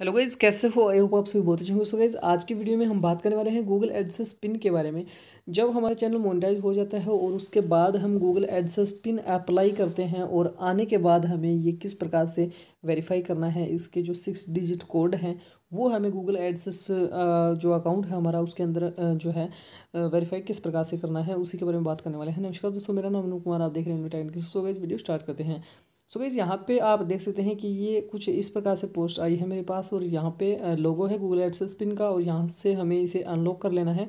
hello guys कैसे हो I hope आप सभी बहुत अच्छे होंगे सो गाइज़ आज की वीडियो में हम बात करने वाले हैं गूगल एडसेस पिन के बारे में जब हमारा चैनल मोनेटाइज हो जाता है और उसके बाद हम गूगल एडसेस पिन अप्लाई करते हैं और आने के बाद हमें ये किस प्रकार से वेरीफाई करना है इसके जो सिक्स डिजिट कोड हैं वो हमें गूगल एडसेस जो अकाउंट है हमारा उसके अंदर जो है वेरीफाई किस प्रकार से करना है उसी के बारे में बात करने वाले हैं नमस्कार दोस्तों मेरा नाम अनु कुमार आप देख रहे हैं सो गाइज़ वीडियो स्टार्ट करते हैं सो गाइज़ यहाँ पे आप देख सकते हैं कि ये कुछ इस प्रकार से पोस्ट आई है मेरे पास और यहाँ पे लोगो है गूगल एडसेस पिन का और यहाँ से हमें इसे अनलॉक कर लेना है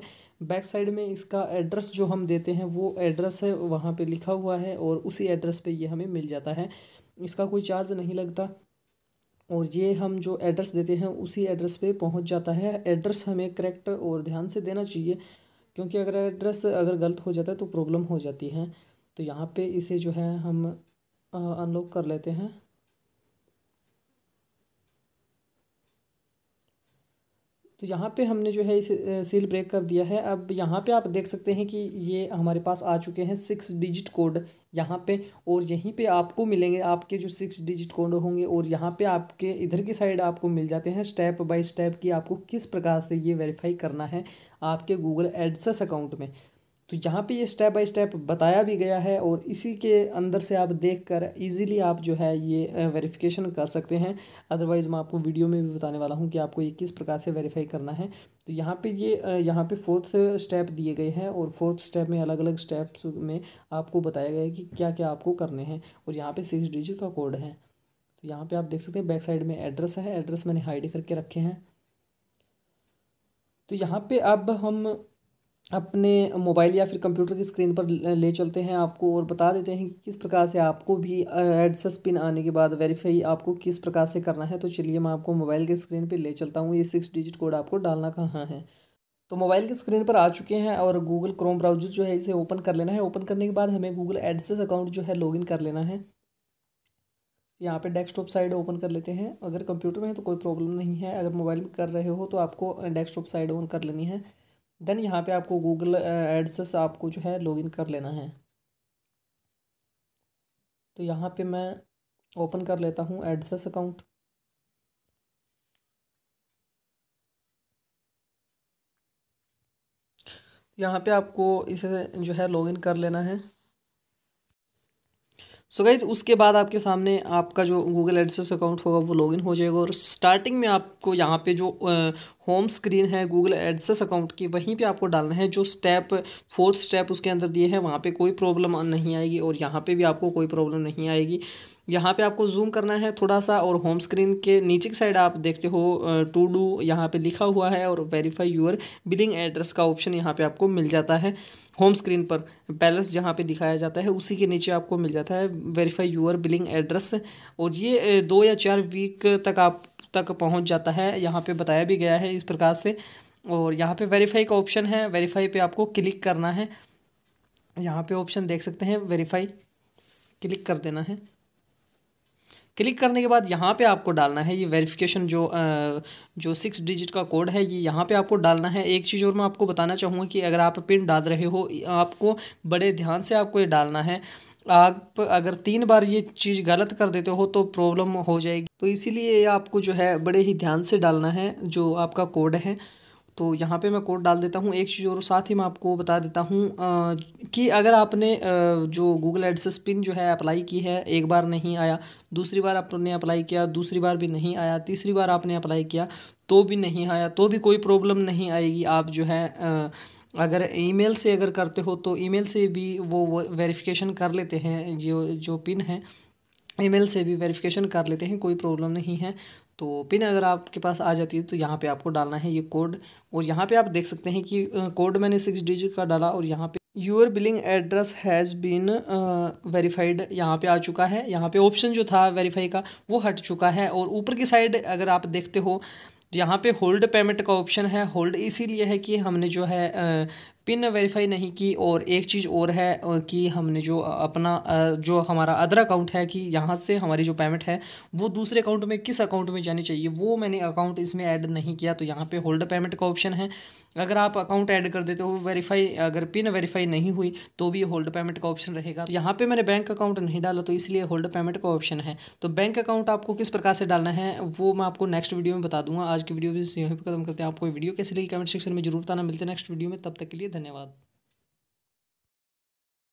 बैक साइड में इसका एड्रेस जो हम देते हैं वो एड्रेस है वहाँ पे लिखा हुआ है और उसी एड्रेस पे ये हमें मिल जाता है इसका कोई चार्ज नहीं लगता और ये हम जो एड्रेस देते हैं उसी एड्रेस पर पहुँच जाता है एड्रेस हमें करेक्ट और ध्यान से देना चाहिए क्योंकि अगर एड्रेस अगर गलत हो जाता है तो प्रॉब्लम हो जाती है तो यहाँ पर इसे जो है हम अनलॉक कर लेते हैं तो यहाँ पे हमने जो है इसे सील ब्रेक कर दिया है अब यहाँ पे आप देख सकते हैं कि ये हमारे पास आ चुके हैं सिक्स डिजिट कोड यहाँ पे और यहीं पे आपको मिलेंगे आपके जो सिक्स डिजिट कोड होंगे और यहाँ पे आपके इधर की साइड आपको मिल जाते हैं स्टेप बाय स्टेप कि आपको किस प्रकार से ये वेरीफाई करना है आपके गूगल एडसेस अकाउंट में तो यहाँ पे ये स्टेप बाय स्टेप बताया भी गया है और इसी के अंदर से आप देखकर इजीली आप जो है ये वेरिफिकेशन कर सकते हैं अदरवाइज़ मैं आपको वीडियो में भी बताने वाला हूँ कि आपको ये किस प्रकार से वेरीफाई करना है तो यहाँ पे ये यहाँ पे फोर्थ स्टेप दिए गए हैं और फोर्थ स्टेप में अलग अलग स्टेप्स में आपको बताया गया है कि क्या क्या आपको करने हैं और यहाँ पर सिक्स डिजिट का कोड है तो यहाँ पर आप देख सकते हैं बैक साइड में एड्रेस है एड्रेस मैंने हाइड करके रखे हैं तो यहाँ पर अब हम अपने मोबाइल या फिर कंप्यूटर की स्क्रीन पर ले चलते हैं आपको और बता देते हैं कि किस प्रकार से आपको भी एडसेस पिन आने के बाद वेरीफाई आपको किस प्रकार से करना है तो चलिए मैं आपको मोबाइल की स्क्रीन पर ले चलता हूँ ये सिक्स डिजिट कोड आपको डालना कहाँ है तो मोबाइल की स्क्रीन पर आ चुके हैं और गूगल क्रोम ब्राउजर जो है इसे ओपन कर लेना है ओपन करने के बाद हमें गूगल एडसेस अकाउंट जो है लॉगिन कर लेना है यहाँ पे डेस्कटॉप साइड ओपन कर लेते हैं अगर कंप्यूटर में है तो कोई प्रॉब्लम नहीं है अगर मोबाइल में कर रहे हो तो आपको डेस्कटॉप साइड ऑन कर लेनी है देन यहाँ पे आपको गूगल एड्सेस आपको जो है लॉगिन कर लेना है तो यहाँ पे मैं ओपन कर लेता हूँ एडसेस अकाउंट यहाँ पे आपको इसे जो है लॉगिन कर लेना है सो गाइज उसके बाद आपके सामने आपका जो गूगल एडसेस अकाउंट होगा वो लॉगिन हो जाएगा और स्टार्टिंग में आपको यहाँ पे जो होम स्क्रीन है गूगल एडसेस अकाउंट की वहीं पे आपको डालना है जो स्टेप फोर्थ स्टेप उसके अंदर दिए हैं वहाँ पे कोई प्रॉब्लम नहीं आएगी और यहाँ पे भी आपको कोई प्रॉब्लम नहीं आएगी यहाँ पे आपको जूम करना है थोड़ा सा और होम स्क्रीन के नीचे की साइड आप देखते हो टू डू यहाँ पे लिखा हुआ है और वेरीफाई यूर बिलिंग एड्रेस का ऑप्शन यहाँ पे आपको मिल जाता है होम स्क्रीन पर पैलेस जहाँ पे दिखाया जाता है उसी के नीचे आपको मिल जाता है वेरीफाई यूअर बिलिंग एड्रेस और ये दो या चार वीक तक आप तक पहुँच जाता है यहाँ पे बताया भी गया है इस प्रकार से और यहाँ पे वेरीफाई का ऑप्शन है वेरीफाई पे आपको क्लिक करना है यहाँ पे ऑप्शन देख सकते हैं वेरीफाई क्लिक कर देना है क्लिक करने के बाद यहाँ पे आपको डालना है ये वेरिफिकेशन जो आ, जो सिक्स डिजिट का कोड है ये यहाँ पे आपको डालना है एक चीज़ और मैं आपको बताना चाहूँगा कि अगर आप पिन डाल रहे हो आपको बड़े ध्यान से आपको ये डालना है आप अगर तीन बार ये चीज़ गलत कर देते हो तो प्रॉब्लम हो जाएगी तो इसीलिए आपको जो है बड़े ही ध्यान से डालना है जो आपका कोड है तो यहाँ पे मैं कोड डाल देता हूँ एक चीज़ और साथ ही मैं आपको बता देता हूँ कि अगर आपने आ, जो गूगल एडसेस पिन जो है अप्लाई की है एक बार नहीं आया दूसरी बार आपने अप्लाई किया दूसरी बार भी नहीं आया तीसरी बार आपने अप्लाई किया तो भी नहीं आया तो भी कोई प्रॉब्लम नहीं आएगी आप जो है आ, अगर ईमेल से अगर करते हो तो ईमेल से भी वो वेरिफिकेशन कर लेते हैं जो जो पिन है ईमेल से भी वेरिफिकेशन कर लेते हैं कोई प्रॉब्लम नहीं है तो पिन अगर आपके पास आ जाती है तो यहाँ पे आपको डालना है ये कोड और यहाँ पे आप देख सकते हैं कि कोड मैंने सिक्स डिजिट का डाला और यहाँ पे your billing address has been verified यहाँ पे आ चुका है यहाँ पे ऑप्शन जो था वेरीफाई का वो हट चुका है और ऊपर की साइड अगर आप देखते हो यहाँ पे होल्ड पेमेंट का ऑप्शन है होल्ड इसीलिए है कि हमने जो है पिन वेरीफाई नहीं की और एक चीज़ और है कि हमने जो अपना जो हमारा अदर अकाउंट है कि यहाँ से हमारी जो पेमेंट है वो दूसरे अकाउंट में किस अकाउंट में जानी चाहिए वो मैंने अकाउंट इसमें ऐड नहीं किया तो यहाँ पे होल्ड पेमेंट का ऑप्शन है अगर आप अकाउंट ऐड कर देते हो वेरीफाई अगर पिन वेरीफाई नहीं हुई तो भी होल्ड पेमेंट का ऑप्शन रहेगा तो यहाँ पे मैंने बैंक अकाउंट नहीं डाला तो इसलिए होल्ड पेमेंट का ऑप्शन है तो बैंक अकाउंट आपको किस प्रकार से डालना है वो मैं आपको नेक्स्ट वीडियो में बता दूंगा आज की वीडियो भी यहीं पर खत्म करते हैं आपको वीडियो कैसे लगी कमेंट सेक्शन में जरूर बताना मिलते हैं नेक्स्ट वीडियो में तब तक के लिए धन्यवाद